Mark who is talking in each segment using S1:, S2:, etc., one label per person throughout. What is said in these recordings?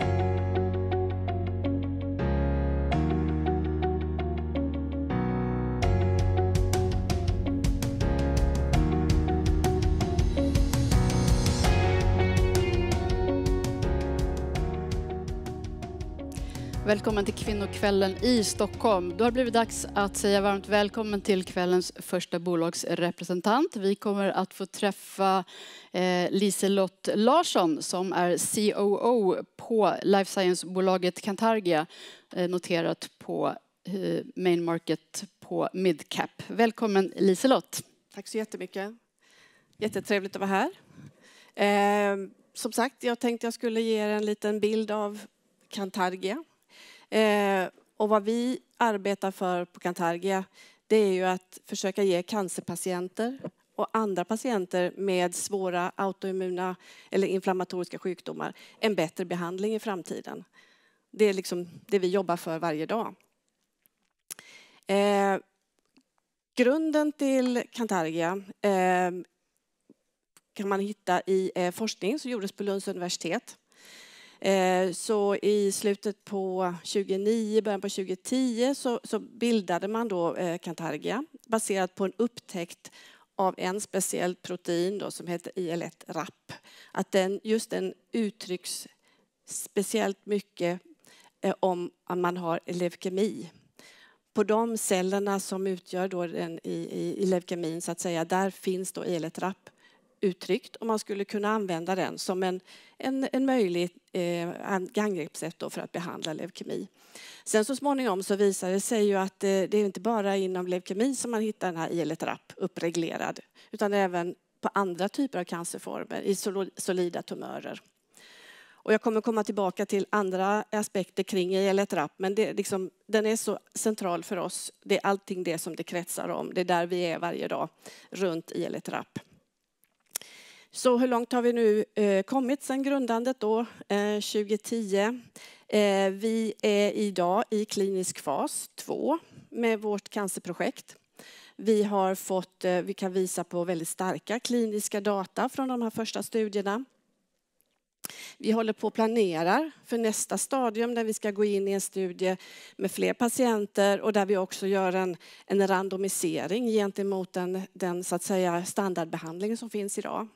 S1: you. Välkommen till kvinnokvällen i Stockholm. Då har det blivit dags att säga varmt välkommen till kvällens första bolagsrepresentant. Vi kommer att få träffa eh, Liselott Larsson som är COO på life science-bolaget Cantargia, eh, noterat på eh, main market på midcap. Välkommen Liselott. Tack så jättemycket. Jättetrevligt att vara här. Eh, som sagt, jag tänkte jag skulle ge er en
S2: liten bild av Cantargia. Eh, och vad vi arbetar för på Cantargia, det är ju att försöka ge cancerpatienter och andra patienter med svåra autoimmuna eller inflammatoriska sjukdomar en bättre behandling i framtiden. Det är liksom det vi jobbar för varje dag. Eh, grunden till Cantargia eh, kan man hitta i eh, forskning som gjordes på Lunds universitet. Eh, så i slutet på 2009, början på 2010 så, så bildade man då eh, Cantargia baserat på en upptäckt av en speciell protein då, som heter IL1-RAP. Att den, just den uttrycks speciellt mycket eh, om man har leukemi. På de cellerna som utgör då den i, i, i leukemin, så att säga, där finns då IL-1RAP uttryckt och man skulle kunna använda den som en, en, en möjlig eh, angreppssätt för att behandla leukemi. Sen så småningom så visade det sig ju att eh, det är inte bara inom leukemi som man hittar den här IL-1RAP e uppreglerad, utan även på andra typer av cancerformer, i solida tumörer. Och jag kommer komma tillbaka till andra aspekter kring IL-1RAP, e men det, liksom, den är så central för oss. Det är allting det som det kretsar om. Det är där vi är varje dag, runt il e 1 så hur långt har vi nu eh, kommit sedan grundandet då, 2010? Eh, eh, vi är idag i klinisk fas 2 med vårt cancerprojekt. Vi, har fått, vi kan visa på väldigt starka kliniska data från de här första studierna. Vi håller på och planerar för nästa stadium där vi ska gå in i en studie med fler patienter och där vi också gör en, en randomisering gentemot den, den så att säga, standardbehandling som finns idag.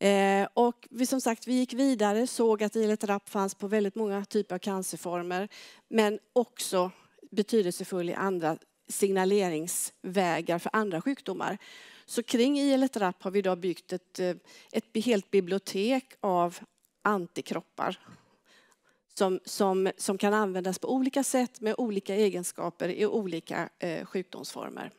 S2: Eh, och vi, som sagt, vi gick vidare, och såg att iletrapp fanns på väldigt många typer av cancerformer, men också betydelsefull i andra signaleringsvägar för andra sjukdomar. Så kring ILT-RAP har vi idag byggt ett, eh, ett helt bibliotek av antikroppar som, som, som kan användas på olika sätt med olika egenskaper i olika eh, sjukdomsformer.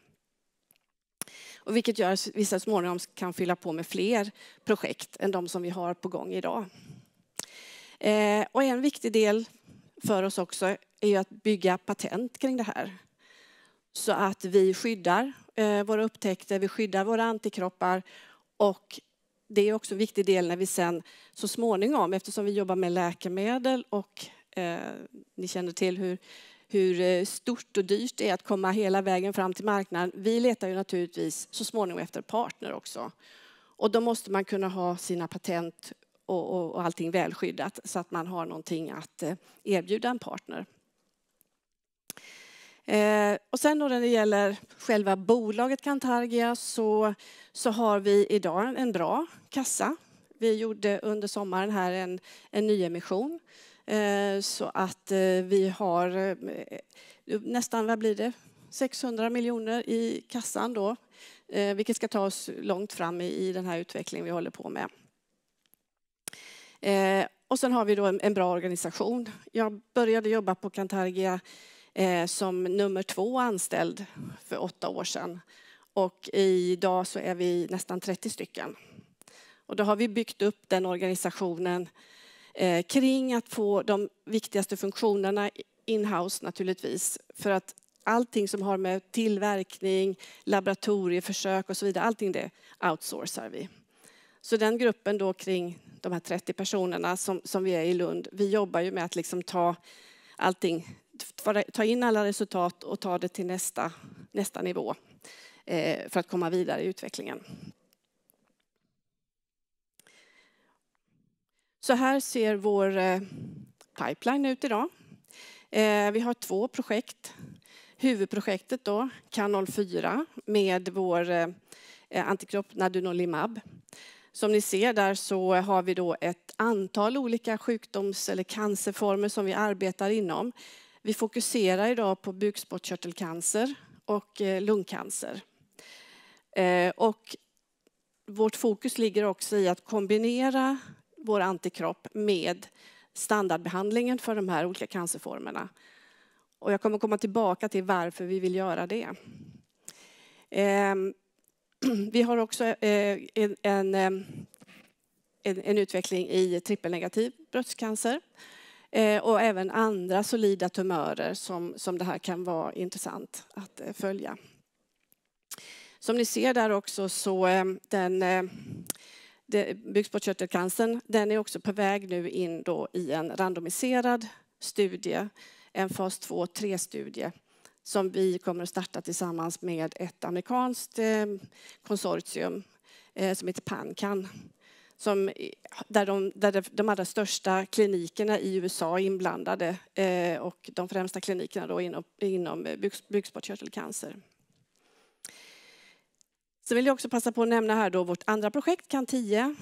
S2: Och vilket gör att vi så småningom kan fylla på med fler projekt än de som vi har på gång idag. Eh, och en viktig del för oss också är ju att bygga patent kring det här. Så att vi skyddar eh, våra upptäckter, vi skyddar våra antikroppar och det är också en viktig del när vi sen så småningom, eftersom vi jobbar med läkemedel och eh, ni känner till hur hur eh, stort och dyrt det är att komma hela vägen fram till marknaden. Vi letar ju naturligtvis så småningom efter partner också. Och då måste man kunna ha sina patent och, och, och allting välskyddat så att man har någonting att eh, erbjuda en partner. Eh, och sen då när det gäller själva bolaget Cantargia så, så har vi idag en bra kassa. Vi gjorde under sommaren här en, en nyemission Eh, så att eh, vi har eh, nästan, vad blir det, 600 miljoner i kassan då, vilket ska ta oss långt fram i den här utvecklingen vi håller på med. Och sen har vi då en bra organisation. Jag började jobba på Kantargia som nummer två anställd för åtta år sedan. Och idag så är vi nästan 30 stycken. Och då har vi byggt upp den organisationen Eh, kring att få de viktigaste funktionerna in-house naturligtvis. För att allting som har med tillverkning, laboratorieförsök och så vidare, allting det outsourcar vi. Så den gruppen då kring de här 30 personerna som, som vi är i Lund, vi jobbar ju med att liksom ta allting, ta in alla resultat och ta det till nästa, nästa nivå eh, för att komma vidare i utvecklingen. Så här ser vår eh, pipeline ut idag. Eh, vi har två projekt. Huvudprojektet då, can 4 med vår eh, antikropp Nadunolimab. Som ni ser där så har vi då ett antal olika sjukdoms eller cancerformer som vi arbetar inom. Vi fokuserar idag på bukspottkörtelcancer och lungcancer. Och vårt fokus ligger också i att kombinera vår antikropp med standardbehandlingen för de här olika cancerformerna. Och jag kommer komma tillbaka till varför vi vill göra det. Ehm, vi har också eh, en, eh, en, en utveckling i trippelnegativ bröstcancer eh, och även andra solida tumörer som, som det här kan vara intressant att följa. Som ni ser där också så den Bukspottkörtelcancern Den är också på väg nu in då i en randomiserad studie, en fas 2 3-studie som vi kommer att starta tillsammans med ett amerikanskt eh, konsortium eh, som heter PanCan. Som, där, de, där de allra största klinikerna i USA är inblandade eh, och de främsta klinikerna då inom, inom byggs, bukspottkörtelcancer. Sen vill jag också passa på att nämna här då vårt andra projekt, CAN10,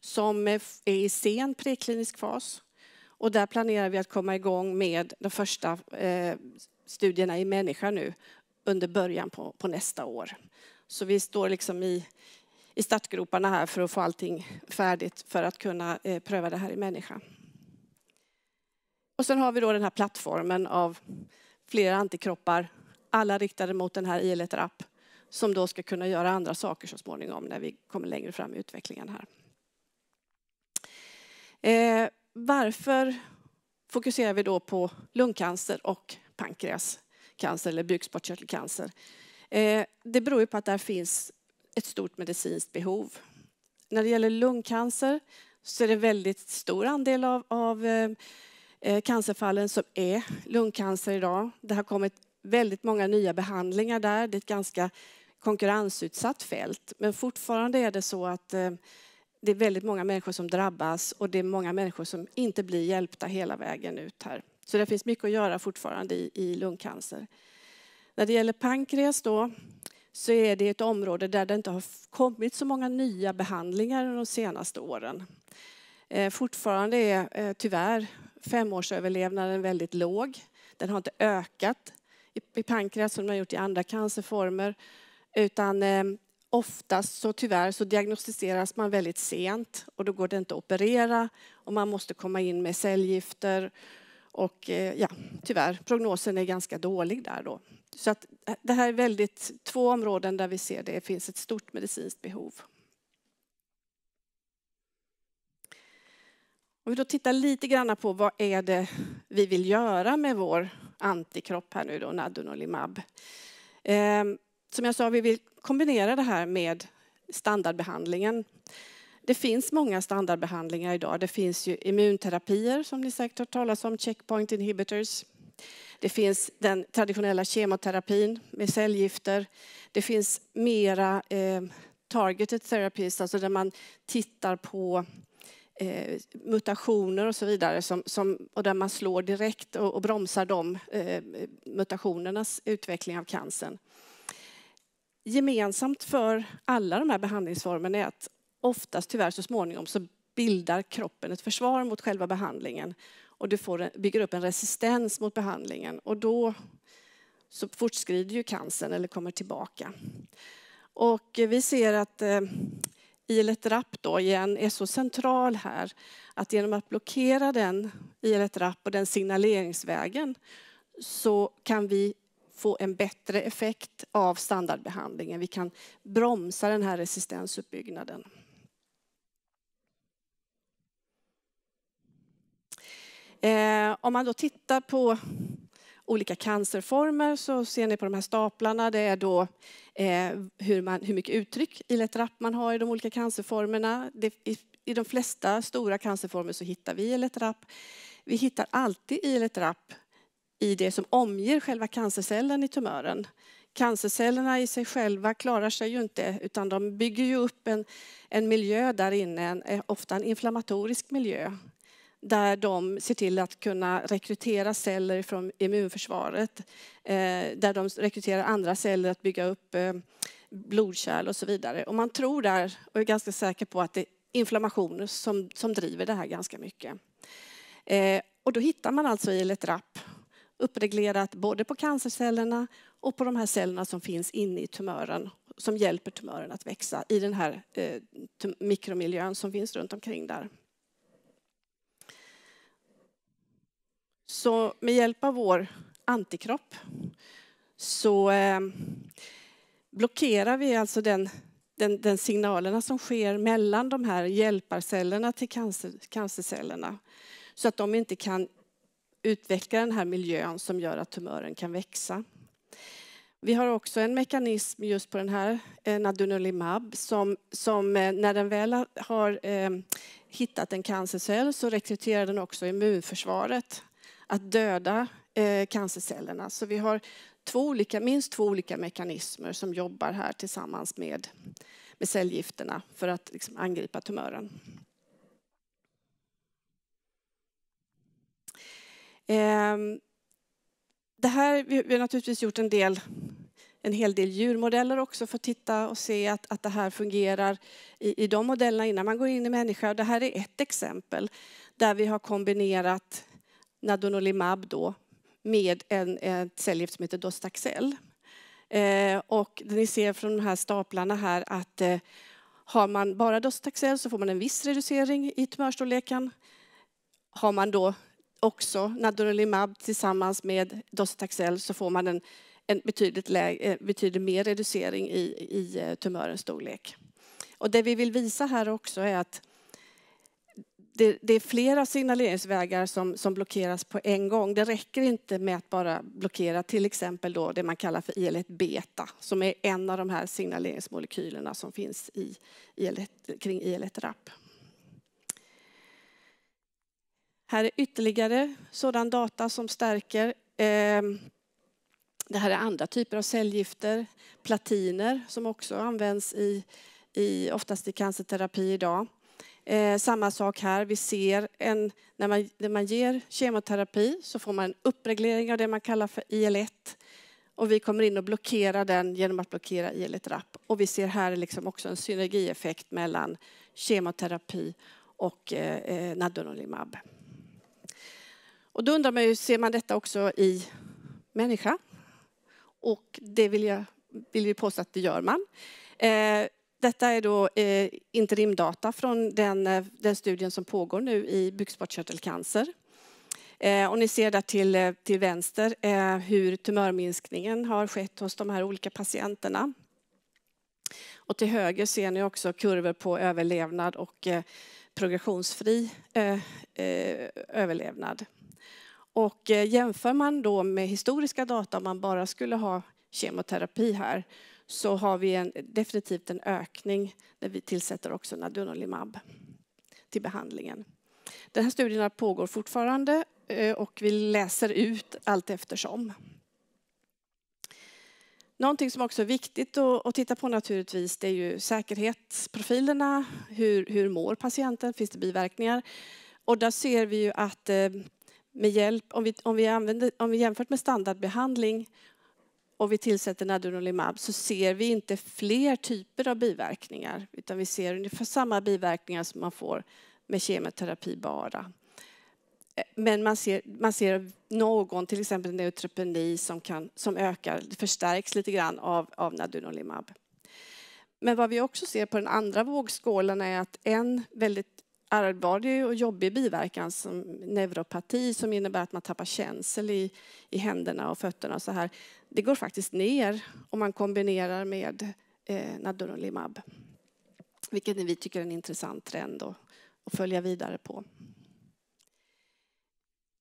S2: som är i sen preklinisk fas. Och där planerar vi att komma igång med de första eh, studierna i människa nu under början på, på, nästa år. Så vi står liksom i, i startgroparna här för att få allting färdigt för att kunna eh, pröva det här i människa. Och sen har vi då den här plattformen av flera antikroppar, alla riktade mot den här IL-1-RAP som då ska kunna göra andra saker så småningom när vi kommer längre fram i utvecklingen här. Eh, varför fokuserar vi då på lungcancer och pankreascancer eller bukspottkörtelcancer? Eh, det beror ju på att där finns ett stort medicinskt behov. När det gäller lungcancer så är det väldigt stor andel av, av eh, cancerfallen som är lungcancer idag. Det har kommit väldigt många nya behandlingar där. Det är ett ganska konkurrensutsatt fält. Men fortfarande är det så att eh, det är väldigt många människor som drabbas och det är många människor som inte blir hjälpta hela vägen ut här. Så det finns mycket att göra fortfarande i, lungcancer. När det gäller pankreas då, så är det ett område där det inte har kommit så många nya behandlingar de senaste åren. Eh, fortfarande är eh, tyvärr femårsöverlevnaden väldigt låg. Den har inte ökat i pankreas som den har gjort i andra cancerformer. Utan eh, oftast så tyvärr så diagnostiseras man väldigt sent och då går det inte att operera och man måste komma in med cellgifter och eh, ja, tyvärr, prognosen är ganska dålig där då. Så att eh, det här är väldigt två områden där vi ser det finns ett stort medicinskt behov. Om vi då tittar lite grann på vad är det vi vill göra med vår antikropp här nu då, Nadunolimab. Ehm, som jag sa, vi vill kombinera det här med standardbehandlingen. Det finns många standardbehandlingar idag. Det finns ju immunterapier som ni säkert har talat om, checkpoint inhibitors. Det finns den traditionella kemoterapin med cellgifter. Det finns mera eh, targeted therapies, alltså där man tittar på eh, mutationer och så vidare som, som, och där man slår direkt och, och bromsar de eh, mutationernas utveckling av cancern gemensamt för alla de här behandlingsformerna är att oftast tyvärr så småningom så bildar kroppen ett försvar mot själva behandlingen och du får, bygger upp en resistens mot behandlingen och då så fortskrider ju cancern eller kommer tillbaka. Och vi ser att eh, ILETRAP då igen är så central här att genom att blockera den ILETRAP och den signaleringsvägen så kan vi få en bättre effekt av standardbehandlingen. Vi kan bromsa den här resistensuppbyggnaden. Eh, om man då tittar på olika cancerformer så ser ni på de här staplarna, det är då eh, hur, man, hur mycket uttryck i lättrapp man har i de olika cancerformerna. Det, i, i, de flesta stora cancerformer så hittar vi i lättrapp. Vi hittar alltid i lättrapp i det som omger själva cancercellen i tumören. Cancercellerna i sig själva klarar sig ju inte utan de bygger ju upp en, en miljö där inne, en, eh, ofta en inflammatorisk miljö där de ser till att kunna rekrytera celler från immunförsvaret. Eh, där de rekryterar andra celler att bygga upp eh, blodkärl och så vidare. Och man tror där, och är ganska säker på, att det är inflammationer som, som driver det här ganska mycket. Eh, och då hittar man alltså ILF-RAP uppreglerat både på cancercellerna och på de här cellerna som finns inne i tumören som hjälper tumören att växa i den här eh, mikromiljön som finns runt omkring där. Så med hjälp av vår antikropp så eh, blockerar vi alltså den, den, den, signalerna som sker mellan de här hjälparcellerna till cancer, cancercellerna så att de inte kan utveckla den här miljön som gör att tumören kan växa. Vi har också en mekanism just på den här eh, Nadunolimab som, som eh, när den väl har eh, hittat en cancercell så rekryterar den också immunförsvaret att döda cancercellerna. Så vi har två olika, minst två olika mekanismer som jobbar här tillsammans med, med cellgifterna för att liksom angripa tumören. Ehm, det här, vi har naturligtvis gjort en, del, en hel del djurmodeller också för att titta och se att, att det här fungerar i, i de modellerna innan man går in i människa. Det här är ett exempel där vi har kombinerat Nadonolimab då med en, ett cellgift som heter Dostaxel. Ehm, och ni ser från de här staplarna här att eh, har man bara Dostaxel så får man en viss reducering i tumörstorleken. Har man då också Nadurolimab tillsammans med Docetaxel så får man en, en betydligt, läge, eh, betydligt mer reducering i, i eh, tumörens storlek. Och det vi vill visa här också är att det, det, är flera signaleringsvägar som, som blockeras på en gång. Det räcker inte med att bara blockera till exempel då det man kallar för IL1-beta som är en av de här signaleringsmolekylerna som finns i IL1, kring IL1-RAP. Här är ytterligare sådan data som stärker. Ehm, det här är andra typer av cellgifter, platiner som också används i, i oftast i cancerterapi idag. Eh, samma sak här. Vi ser en, när, man, när man ger kemoterapi så får man en uppreglering av det man kallar för IL-1. Och vi kommer in och blockerar den genom att blockera IL-1-RAP. Och vi ser här liksom också en synergieffekt mellan kemoterapi och eh, eh Nadunolimab. Och då undrar man ju, ser man detta också i människa? Och det vill jag vill vi påstå att det gör man. Eh, detta är då eh, interimdata från den, eh, den, studien som pågår nu i bukspottkörtelcancer. Eh, och ni ser där till, eh, till vänster eh, hur tumörminskningen har skett hos de här olika patienterna. Och till höger ser ni också kurvor på överlevnad och progressionsfri överlevnad. Och eh, jämför man då med historiska data, om man bara skulle ha kemoterapi här, så har vi en, definitivt en ökning när vi tillsätter också Nadunolimab till behandlingen. Den här studien pågår fortfarande eh, och vi läser ut allt eftersom. Någonting som också är viktigt att titta på naturligtvis det är ju säkerhetsprofilerna. Hur, hur mår patienten? Finns det biverkningar? Och där ser vi ju att eh, med hjälp, om vi, om vi, använder, om vi jämfört med standardbehandling och vi tillsätter Nadunolimab så ser vi inte fler typer av biverkningar utan vi ser ungefär samma biverkningar som man får med kemoterapi bara. Men man ser, man ser någon, till exempel neutropeni, som, kan, som ökar, förstärks lite grann av, av Nadunolimab. Men vad vi också ser på den andra vågskålen är att en väldigt allvarlig och jobbig biverkan som neuropati som innebär att man tappar känsel i, i händerna och fötterna och så här. Det går faktiskt ner om man kombinerar med eh, Nadunolimab. Vilket vi tycker är en intressant trend att, att följa vidare på.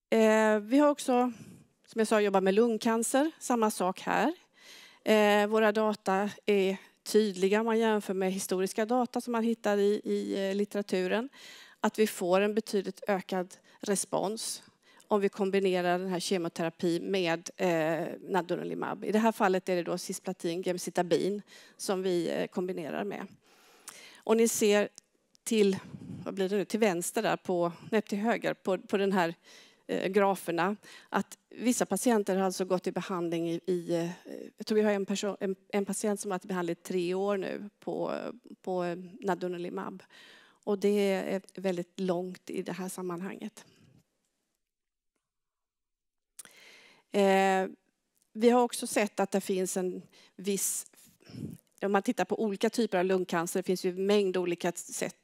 S2: Eh, vi har också, som jag sa, jobbat med lungcancer. Samma sak här. Eh, våra data är tydliga om man jämför med historiska data som man hittar i, i eh, litteraturen, att vi får en betydligt ökad respons om vi kombinerar den här kemoterapi med eh, nadunolimab. I det här fallet är det då cisplatin gemcitabin som vi eh, kombinerar med. Och ni ser till, vad blir det nu, till vänster där, på, nej till höger, på, på den här Eh, graferna, att vissa patienter har alltså gått i behandling i, i eh, jag tror vi har en, person, en, en patient som har varit i behandling i tre år nu på, på Nadunolimab. Och det är väldigt långt i det här sammanhanget. Eh, vi har också sett att det finns en viss om man tittar på olika typer av lungcancer, det finns ju en mängd olika sätt,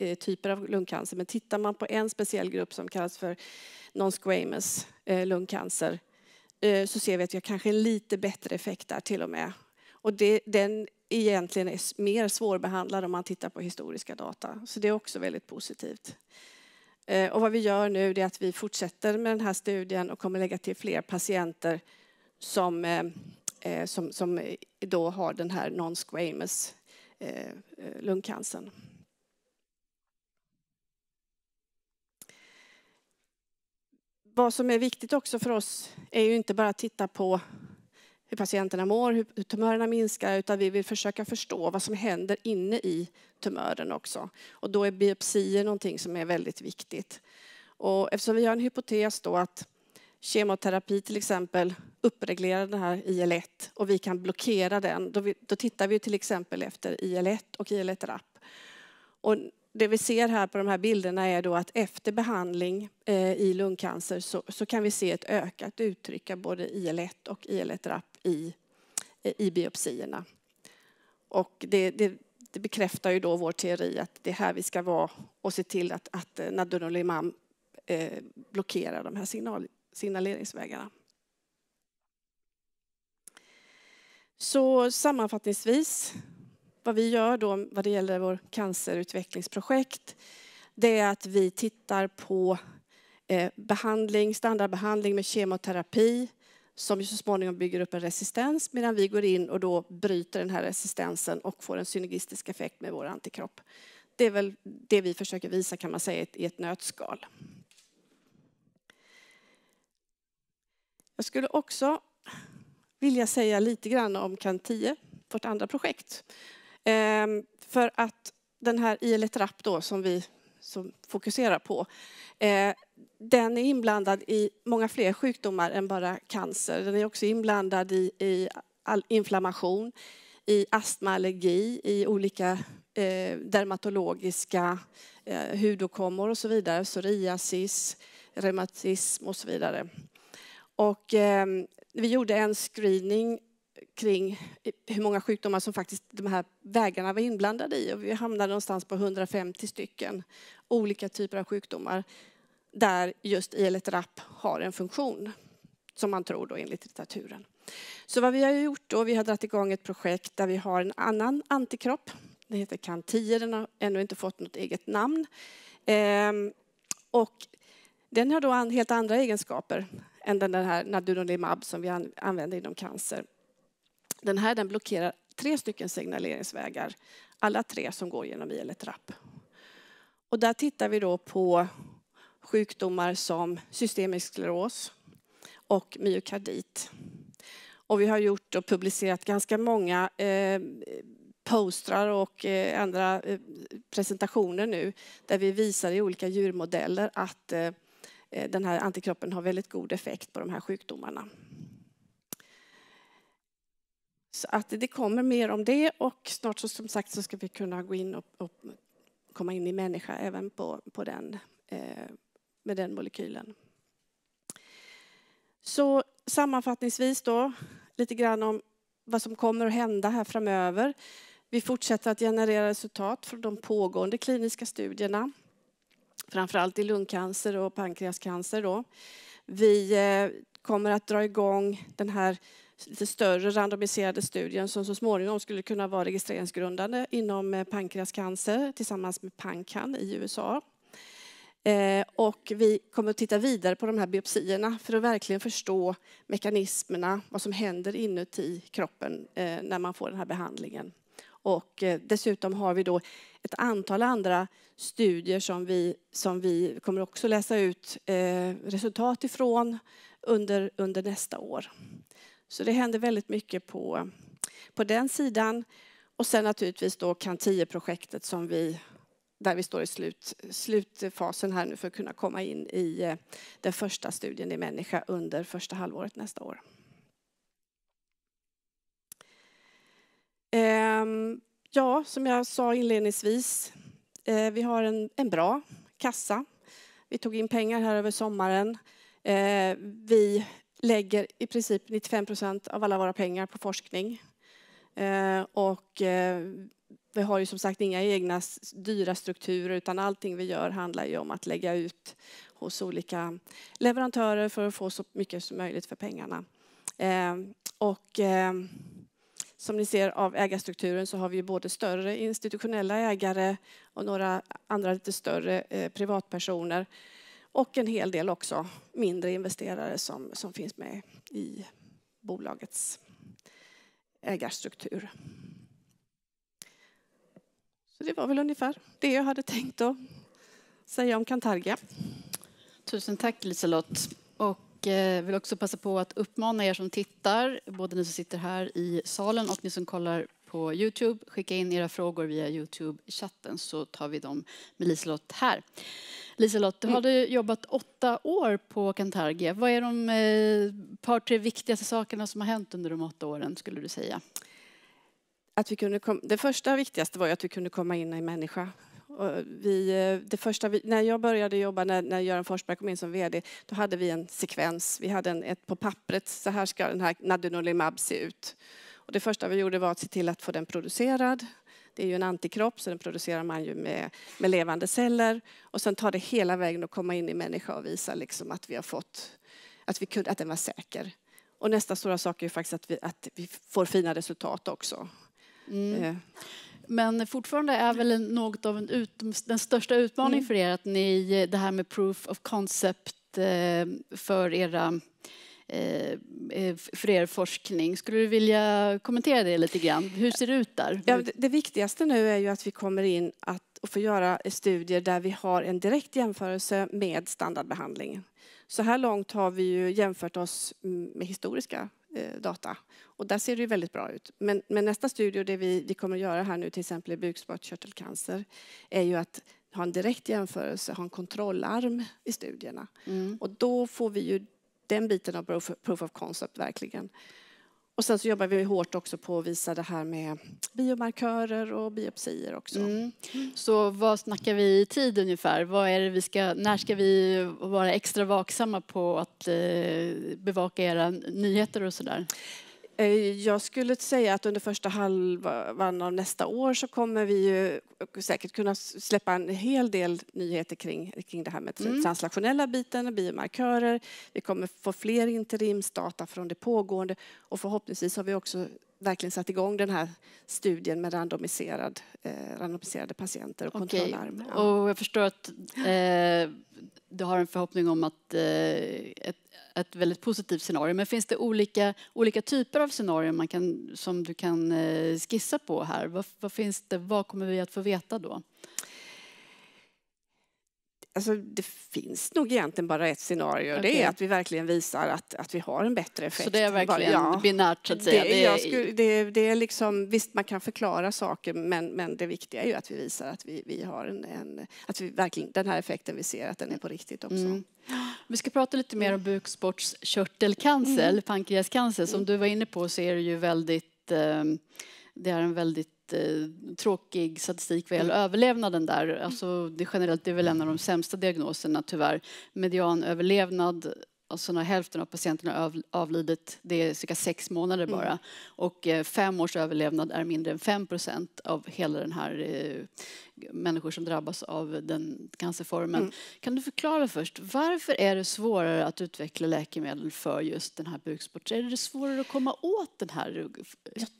S2: Eh, typer av lungcancer. Men tittar man på en speciell grupp som kallas för non-squamous eh, lungcancer eh, så ser vi att vi har kanske en lite bättre effekt där till och med. Och det, den egentligen är mer svårbehandlad om man tittar på historiska data. Så det är också väldigt positivt. Och vad vi gör nu är att vi fortsätter med den här studien och kommer lägga till fler patienter som, som, som då har den här non-squamous lungcancern. vad som är viktigt också för oss är ju inte bara att titta på hur patienterna mår, hur tumörerna minskar, utan vi vill försöka förstå vad som händer inne i tumören också. Och då är biopsier någonting som är väldigt viktigt. Och eftersom vi har en hypotes då att kemoterapi till exempel uppreglerar den här IL-1 och vi kan blockera den, då, vi, då tittar vi till exempel efter IL-1 och IL-1-RAP. Och det vi ser här på de här bilderna är då att efter behandling eh, i lungcancer så, så kan vi se ett ökat uttryck av både IL1 e och IL1-RAP e i, i biopsierna. Och det, det, det, bekräftar ju då vår teori att det är här vi ska vara och se till att, att eh, Nadunolimab eh, blockerar de här signal, signaleringsvägarna. Så sammanfattningsvis vad vi gör då vad det gäller vår cancerutvecklingsprojekt, det är att vi tittar på eh, behandling, standardbehandling med kemoterapi som ju så småningom bygger upp en resistens medan vi går in och då bryter den här resistensen och får en synergistisk effekt med vår antikropp. Det är väl det vi försöker visa kan man säga i ett nötskal. Jag skulle också vilja säga lite grann om CAN10, vårt andra projekt. Ehm, för att den här ILET RAP då som vi som fokuserar på, eh, den är inblandad i många fler sjukdomar än bara cancer. Den är också inblandad i, i inflammation, i astmaallergi, i olika eh, dermatologiska eh, hudåkommor och så vidare, psoriasis, reumatism och så vidare. Och, eh, vi gjorde en screening kring hur många sjukdomar som faktiskt de här vägarna var inblandade i. Och vi hamnade någonstans på 150 stycken olika typer av sjukdomar där just IL1 e rap har en funktion, som man tror då enligt litteraturen. Så vad vi har gjort då, vi har dragit igång ett projekt där vi har en annan antikropp. Den heter CAN10, den har ännu inte fått något eget namn. Ehm, och den har då helt andra egenskaper än den här Nadunolimab som vi använder inom cancer. Den här den blockerar tre stycken signaleringsvägar, alla tre som går genom il eller trapp. Och där tittar vi då på sjukdomar som systemisk skleros och myokardit. Och vi har gjort och publicerat ganska många eh, postrar och eh, andra eh, presentationer nu där vi visar i olika djurmodeller att eh, eh, den här antikroppen har väldigt god effekt på de här sjukdomarna. Så att det kommer mer om det och snart så som sagt så ska vi kunna gå in och, och komma in i människa även på, på den, eh, med den molekylen. Så sammanfattningsvis då lite grann om vad som kommer att hända här framöver. Vi fortsätter att generera resultat från de pågående kliniska studierna. Framförallt i lungcancer och pankreascancer. Då. Vi eh, kommer att dra igång den här lite större randomiserade studien som så småningom skulle kunna vara registreringsgrundande inom eh, pankreascancer tillsammans med PanCan i USA. Eh, och vi kommer att titta vidare på de här biopsierna för att verkligen förstå mekanismerna, vad som händer inuti kroppen eh, när man får den här behandlingen. Och dessutom har vi då ett antal andra studier som vi, som vi kommer också läsa ut resultat ifrån under, under nästa år. Så det händer väldigt mycket på, på den sidan. Och sen naturligtvis då kan projektet som vi där vi står i slut, slutfasen här nu för att kunna komma in i eh, den första studien i människa under första halvåret nästa år. Ehm, ja, som jag sa inledningsvis, eh, vi har en, en bra kassa. Vi tog in pengar här över sommaren. Eh, vi lägger i princip 95 procent av alla våra pengar på forskning. Eh, och eh, vi har ju som sagt inga egna dyra strukturer utan allting vi gör handlar ju om att lägga ut hos olika leverantörer för att få så mycket som möjligt för pengarna. Eh, och som ni ser av ägarstrukturen så har vi både större institutionella ägare och några andra lite större privatpersoner och en hel del också mindre investerare som, som finns med i bolagets ägarstruktur. Så det
S1: var väl ungefär det jag hade tänkt att säga om Kantarga. Tusen tack Liselott. Och eh, vill också passa på att uppmana er som tittar, både ni som sitter här i salen och ni som kollar på Youtube. Skicka in era frågor via Youtube-chatten så tar vi dem med Liselott här. Liselott, du mm. hade jobbat åtta år på Cantargia. Vad är de eh, par, tre viktigaste sakerna som har hänt under de åtta åren skulle du säga? Att vi kunde kom, det första viktigaste var att vi kunde komma in
S2: i människa vi, eh, det första vi, när jag började jobba, när, när Göran Forsberg kom in som vd, då hade vi en sekvens. Vi hade en, ett på pappret, så här ska den här Nadunolimab se ut. Och det första vi gjorde var att se till att få den producerad. Det är ju en antikropp, så den producerar man ju med, med levande celler. Och sen tar det hela vägen att komma in i människa och visa liksom att vi har fått, att, vi kunde, att den var säker. Och nästa stora sak är ju faktiskt att vi, att vi får fina resultat också.
S1: Mm. Eh. Men fortfarande är väl något av en ut, den största utmaningen mm. för er att ni, det här med proof of concept eh, för era Eh, eh, för er forskning. Skulle du vilja kommentera det lite grann? Hur ser det ut där? Ja, det, det viktigaste nu är ju att vi kommer
S2: in att, och får göra studier där vi har en direkt jämförelse med standardbehandling. Så här långt har vi ju jämfört oss med historiska eh, data. Och där ser det ju väldigt bra ut. Men, men nästa studie, och det vi, vi kommer att göra här nu till exempel i bukspottkörtelcancer, är ju att ha en direkt jämförelse, ha en kontrollarm i studierna. Mm. Och då får vi ju den biten av proof of concept verkligen. Och sen så jobbar vi hårt också på att visa det här med
S1: biomarkörer och biopsier också. Mm. Så vad snackar vi i tid ungefär? Vad är vi ska, när ska vi vara extra vaksamma på att eh, bevaka era nyheter och sådär?
S2: Eh, jag skulle säga att under första halvan av nästa år så kommer vi ju säkert kunna släppa en hel del nyheter kring, kring det här med mm. translationella biten och biomarkörer. Vi kommer få fler interimsdata från det pågående och förhoppningsvis har vi också verkligen satt igång den här studien med randomiserad, eh, randomiserade patienter och okay. Ja.
S1: Och jag förstår att eh, du har en förhoppning om att, eh, ett, ett väldigt positivt scenario. Men finns det olika, olika typer av scenarier man kan, som du kan eh, skissa på här? Vad, vad, finns det, vad kommer vi att få veta då? Alltså, det finns nog egentligen bara
S2: ett scenario. Okay. Det är att vi verkligen visar att, att vi har en bättre effekt. Så det är verkligen ja.
S1: binärt så att säga? Det, är, skulle,
S2: det, det är liksom, visst, man kan förklara saker men, men det viktiga är ju att vi visar att vi, vi har en, en att vi verkligen, den här effekten vi ser, att den är på riktigt också. Mm.
S1: Vi ska prata lite mer om bukspottkörtelcancer, mm. mm. pankreascancer. Som mm. du var inne på så är det ju väldigt eh, det är en väldigt eh, tråkig statistik vad gäller mm. överlevnaden där. Alltså, det, generellt, det är väl en av de sämsta diagnoserna tyvärr. Median överlevnad och så när hälften av patienterna avlidit, det är cirka sex månader mm. bara. Mm. Och eh, fem års överlevnad är mindre än 5 procent av hela den här eh, människor som drabbas av den cancerformen. Mm. Kan du förklara först, varför är det svårare att utveckla läkemedel för just den här bukspottkörteln? Är det svårare att komma åt den här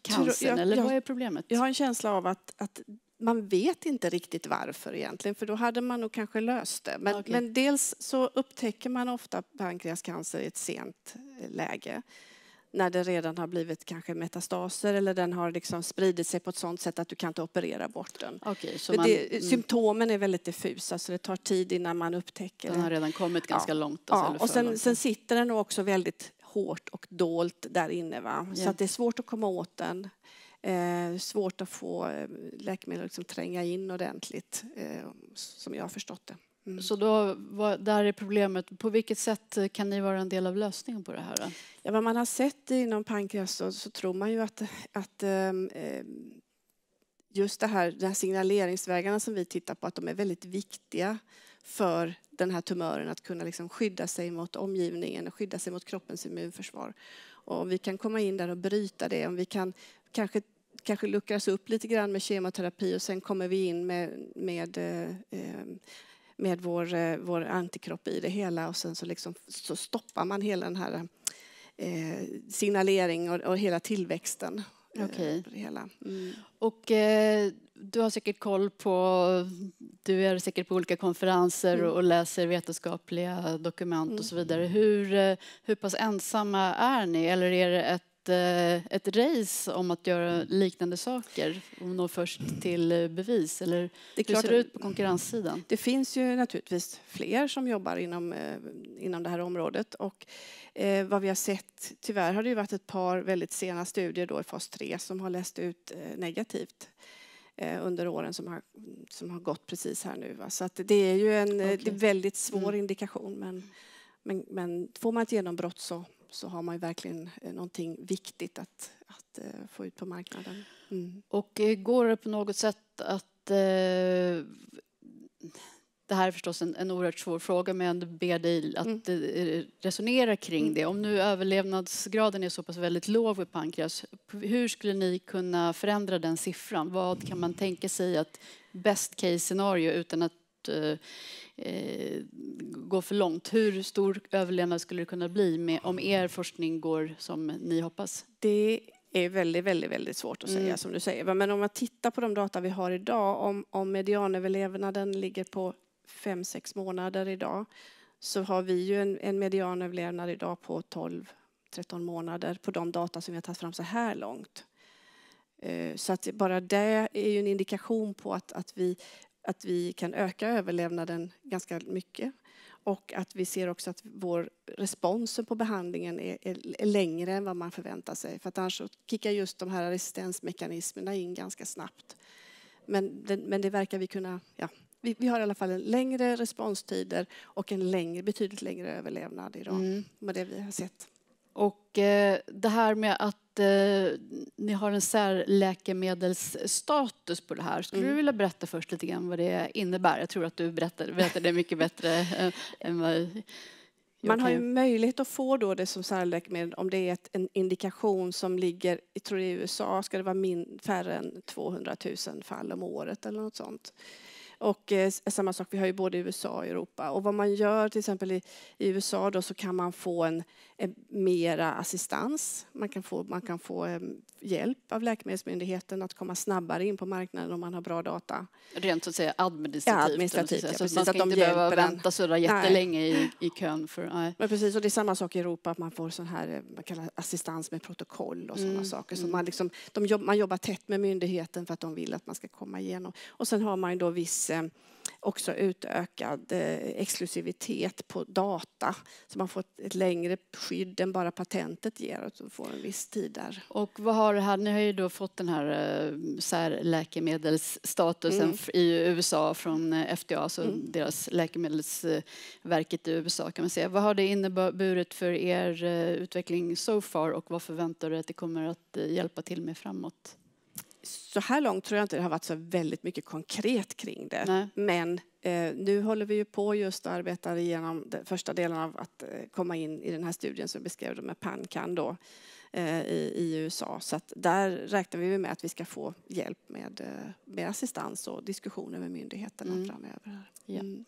S1: cancern, jag eller jag, vad är
S2: problemet? Jag har en känsla av att, att man vet inte riktigt varför egentligen, för då hade man nog kanske löst det. Men, okay. men dels så upptäcker man ofta pankreascancer i ett sent eh, läge när det redan har blivit kanske metastaser eller den har liksom spridit sig på ett sådant sätt att du kan inte operera bort den. Okay, så man, det, mm. Symptomen är väldigt diffusa så det tar tid innan man upptäcker den. Den har redan kommit ganska alltså, ja. långt. Ja, och sen, sen, sitter den också väldigt hårt och dolt där inne. Va? Yeah. Så det är svårt att komma åt den. Eh, svårt att få eh, läkemedel att liksom tränga in ordentligt, eh, som jag har förstått det.
S1: Mm. Så då, vad, där är problemet. På vilket sätt eh, kan ni vara en del av lösningen på det här? Ja, vad man har sett inom pankreas så, så
S2: tror man ju att, att eh, just det här, de här signaleringsvägarna som vi tittar på, att de är väldigt viktiga för den här tumören att kunna liksom skydda sig mot omgivningen och skydda sig mot kroppens immunförsvar. Och om vi kan komma in där och bryta det, om vi kan kanske, kanske luckras upp lite grann med kemoterapi och sen kommer vi in med, med, eh, eh, med vår, eh, vår antikropp i det hela och sen så, liksom, så stoppar man hela den här signaleringen och, och, hela tillväxten. Okay. Eh, hela. Mm.
S1: Och du har säkert koll på, du är säkert på olika konferenser mm. och, och läser vetenskapliga dokument mm. och så mm. vidare. Hur, hur pass ensamma är ni eller är det ett ett, eh, ett race om att göra liknande saker och nå först till eh, bevis? Eller det hur ser det ut på konkurrenssidan? Det finns ju naturligtvis fler som jobbar inom, eh,
S2: inom det här området och eh, vad vi har sett, tyvärr har det ju varit ett par väldigt sena studier då i fas 3 som har läst ut negativt under åren som har, som har gått precis här nu. Va? Så att det är ju en okay. det är väldigt svår mm. indikation. Men, men, men får man ett genombrott så så har man verkligen eh, någonting viktigt att,
S1: att eh, få ut på marknaden. Mm. Och eh, går det på något sätt att... det här är förstås en, en oerhört svår fråga men jag ber dig att mm. resonera kring mm. det. Om nu överlevnadsgraden är så pass väldigt låg vid pankreas, hur skulle ni kunna förändra den siffran? Vad kan man tänka sig att best case scenario utan att fått eh, eh, gå för långt. Hur stor överlevnad skulle det kunna bli med, om er forskning går som ni hoppas? Det
S2: är väldigt, väldigt, väldigt svårt att säga mm. som du säger. Men om man tittar på de data vi har idag, om, om medianöverlevnaden ligger på 5-6 månader idag, så har vi ju en, en medianöverlevnad idag på 12-13 månader på de data som vi har tagit fram så här långt. Eh, så att bara det är ju en indikation på att, att vi att vi kan öka överlevnaden ganska mycket. Och att vi ser också att vår respons på behandlingen är, är, är längre än vad man förväntar sig. För att annars kickar just de här resistensmekanismerna in ganska snabbt. Men, det, men det verkar vi kunna... Ja, vi, vi, har i alla fall en längre responstider och en längre, betydligt längre
S1: överlevnad idag. Mm. Med det vi har sett. Och eh, det här med att Eh, ni har en särläkemedelsstatus på det här. Skulle mm. du vilja berätta först lite grann vad det innebär? Jag tror att du berättar, berättar det mycket bättre än vad
S2: man har ju möjlighet att få då det som särläkemedel om det är ett, en indikation som ligger, jag tror i USA ska det vara min, färre än 200 000 fall om året eller något sånt. Och eh, samma sak, vi har ju både i USA och Europa. Och vad man gör, till exempel i, i USA då, så kan man få en, en mera assistans. Man kan få, man kan få ehm, hjälp av Läkemedelsmyndigheten att komma snabbare in på marknaden om man har bra data.
S1: Rent så att säga administrativt? Ja, administrativt, ja, precis, alltså, så man ska att de inte behöva vänta så jättelänge i, i kön. För,
S2: Men precis, och det är samma sak i Europa, att man får sån här man eh, kallar assistans med protokoll och sådana mm. saker. Så mm. man, liksom, de jobb, man jobbar tätt med myndigheten för att de vill att man ska komma igenom. Och sen har man ju då viss eh, också utökad eh, exklusivitet på data. Så man får ett längre skydd än bara patentet ger och får en viss tid där.
S1: Och vad har det här, ni har ju då fått den här eh, särläkemedelsstatusen mm. i USA från eh, FDA, alltså mm. deras läkemedelsverket i USA kan man säga. Vad har det inneburit för er utveckling so far och vad förväntar du att det kommer att hjälpa till med framåt? så här långt tror jag inte det har varit så väldigt mycket konkret
S2: kring det. Nej. Men eh, nu håller vi ju på just och arbetar igenom den första delen av att eh, komma in i den här studien som beskrev med PanCan då eh, i, i, USA. Så att där räknar vi med att vi ska få hjälp med, eh, med assistans och diskussioner med myndigheterna mm.
S1: framöver. Ja. Mm.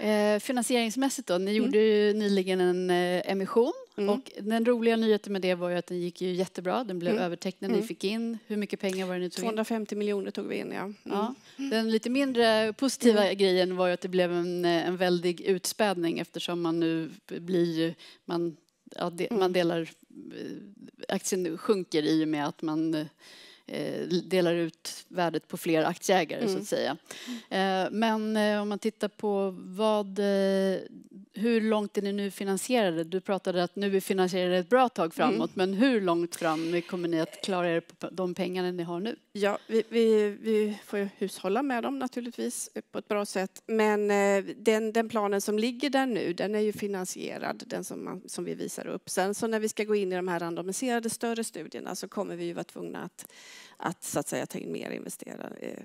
S1: Eh, finansieringsmässigt då, ni mm. gjorde ju nyligen en eh, emission Mm. Och den roliga nyheten med det var ju att den gick ju jättebra. Den blev mm. övertecknad. Ni mm. fick in, hur mycket pengar var det ni tog 250 in? miljoner tog vi in, ja. Mm. ja. Den lite mindre positiva mm. grejen var ju att det blev en, eh, en väldig utspädning eftersom man nu blir, man, ja, de, man mm. delar, eh, aktien sjunker i och med att man eh, Eh, delar ut värdet på fler aktieägare mm. så att mm. säga. Eh, men eh, om man tittar på vad, hur långt är ni nu finansierade? Du pratade att nu är finansierade ett bra tag framåt, mm. men hur långt fram kommer ni att klara er på de pengarna ni har nu? Ja, vi, vi, vi, får ju hushålla med dem
S2: naturligtvis eh, på ett bra sätt. Men eh, den, den, planen som ligger där nu, den är ju finansierad, den som, man, som vi visar upp. Sen så när vi ska gå in i de här randomiserade större studierna så kommer vi ju vara tvungna att, att, så att säga, ta in mer, investera, eh,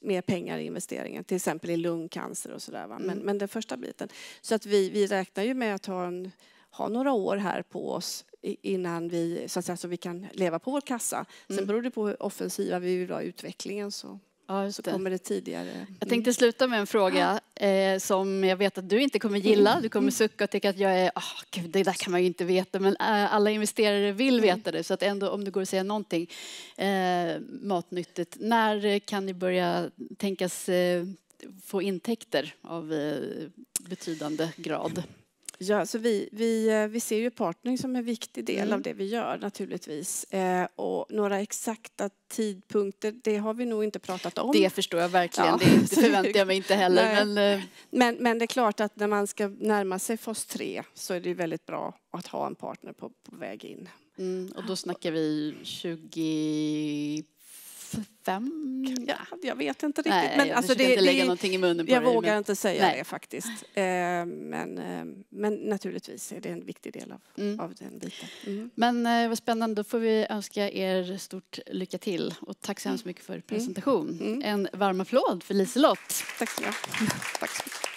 S2: mer pengar i investeringen, till exempel i lungcancer och sådär. Men, mm. men den första biten. Så att vi, vi räknar ju med att ha en ha några år här på oss innan vi, så, att säga, så vi kan leva på vår kassa. Sen mm. beror det på hur offensiva vi vill ha utvecklingen. Så. Ja, så kommer det tidigare.
S1: Jag tänkte sluta med en fråga eh, som jag vet att du inte kommer gilla. Mm. Du kommer mm. sucka och tycka att jag är, oh, gud, det där kan man ju inte veta, men eh, alla investerare vill veta det. Så att ändå om det går att säga någonting eh, matnyttigt. När kan ni börja tänkas eh, få intäkter av eh, betydande grad?
S2: Ja, så vi, vi, eh, vi ser ju partnering som en viktig del mm. av det vi gör naturligtvis. Eh, och några exakta tidpunkter, det har vi nog inte pratat om. Det förstår jag verkligen, ja. det, förväntar jag mig inte heller. Men, eh, men, men, det är klart att när man ska närma sig fas 3 så är det väldigt bra att ha en partner på, på väg in. Mm, och då snackar vi 20 fem? Ja, jag vet inte riktigt. Nej, men jag alltså det, inte lägga det, någonting i munnen på Jag dig, vågar men... inte säga Nej. det faktiskt. Eh, men, eh, men
S1: naturligtvis är det en viktig del av, mm. av den biten. Mm. Men eh, vad spännande, då får vi önska er stort lycka till och tack så hemskt mm. mycket för mm. presentation. Mm. En varm applåd för Liselott. Tack så mycket.